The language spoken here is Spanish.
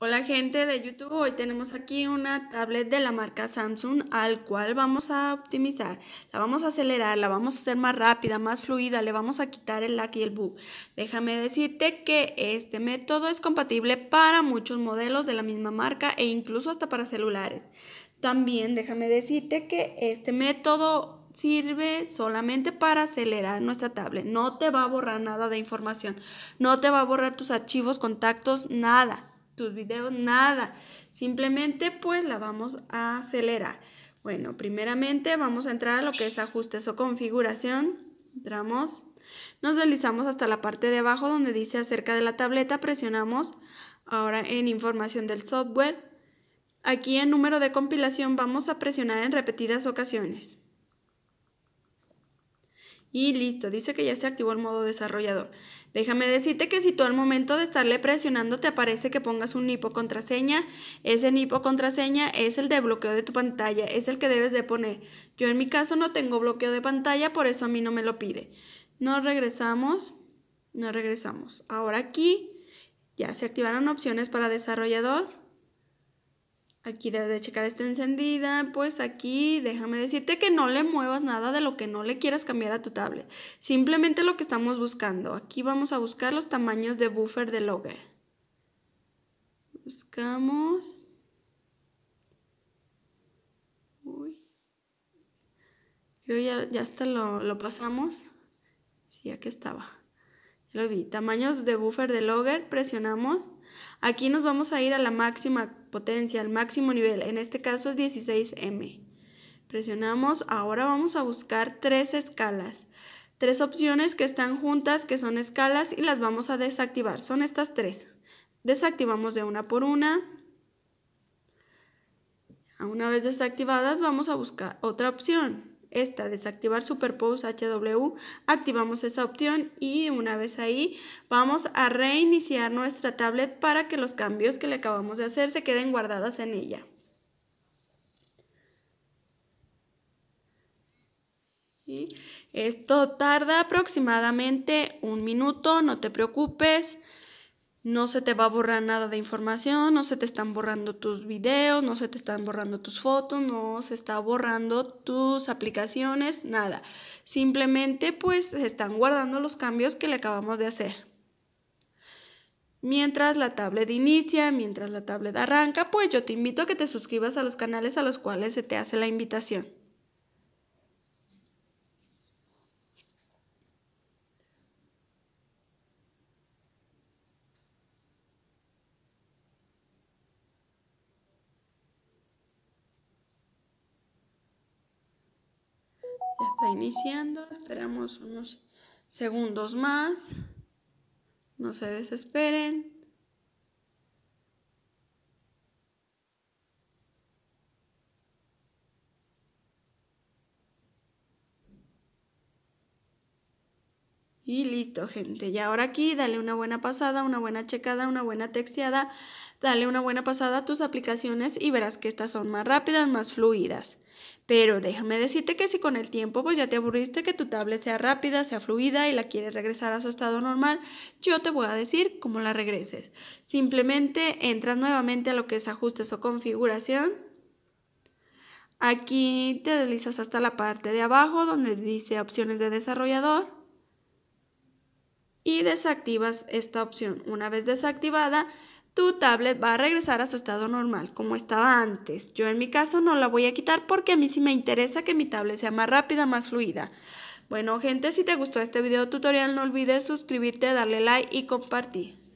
Hola gente de YouTube, hoy tenemos aquí una tablet de la marca Samsung al cual vamos a optimizar, la vamos a acelerar, la vamos a hacer más rápida, más fluida, le vamos a quitar el lag y el bug. Déjame decirte que este método es compatible para muchos modelos de la misma marca e incluso hasta para celulares. También déjame decirte que este método sirve solamente para acelerar nuestra tablet. No te va a borrar nada de información. No te va a borrar tus archivos, contactos, nada tus videos, nada. Simplemente pues la vamos a acelerar. Bueno, primeramente vamos a entrar a lo que es ajustes o configuración. Entramos. Nos deslizamos hasta la parte de abajo donde dice acerca de la tableta. Presionamos ahora en información del software. Aquí en número de compilación vamos a presionar en repetidas ocasiones. Y listo, dice que ya se activó el modo desarrollador. Déjame decirte que si tú al momento de estarle presionando te aparece que pongas un nipo contraseña, ese nipo contraseña es el de bloqueo de tu pantalla, es el que debes de poner. Yo en mi caso no tengo bloqueo de pantalla, por eso a mí no me lo pide. Nos regresamos, nos regresamos. Ahora aquí ya se activaron opciones para desarrollador. Aquí debes de checar esta encendida. Pues aquí déjame decirte que no le muevas nada de lo que no le quieras cambiar a tu tablet. Simplemente lo que estamos buscando. Aquí vamos a buscar los tamaños de buffer de logger. Buscamos. Creo ya, ya hasta lo, lo pasamos. Sí, aquí estaba. Tamaños de buffer de logger, presionamos. Aquí nos vamos a ir a la máxima potencia, al máximo nivel. En este caso es 16M. Presionamos. Ahora vamos a buscar tres escalas. Tres opciones que están juntas, que son escalas, y las vamos a desactivar. Son estas tres. Desactivamos de una por una. Una vez desactivadas, vamos a buscar otra opción esta, desactivar Superpose HW, activamos esa opción y una vez ahí vamos a reiniciar nuestra tablet para que los cambios que le acabamos de hacer se queden guardados en ella. Esto tarda aproximadamente un minuto, no te preocupes no se te va a borrar nada de información, no se te están borrando tus videos, no se te están borrando tus fotos, no se está borrando tus aplicaciones, nada. Simplemente pues se están guardando los cambios que le acabamos de hacer. Mientras la tablet inicia, mientras la tablet arranca, pues yo te invito a que te suscribas a los canales a los cuales se te hace la invitación. Ya está iniciando. Esperamos unos segundos más. No se desesperen. Y listo, gente. Y ahora aquí, dale una buena pasada, una buena checada, una buena texteada. Dale una buena pasada a tus aplicaciones y verás que estas son más rápidas, más fluidas. Pero déjame decirte que si con el tiempo pues ya te aburriste que tu tablet sea rápida, sea fluida y la quieres regresar a su estado normal, yo te voy a decir cómo la regreses. Simplemente entras nuevamente a lo que es ajustes o configuración. Aquí te deslizas hasta la parte de abajo donde dice opciones de desarrollador y desactivas esta opción. Una vez desactivada, tu tablet va a regresar a su estado normal como estaba antes. Yo en mi caso no la voy a quitar porque a mí sí me interesa que mi tablet sea más rápida, más fluida. Bueno gente, si te gustó este video tutorial no olvides suscribirte, darle like y compartir.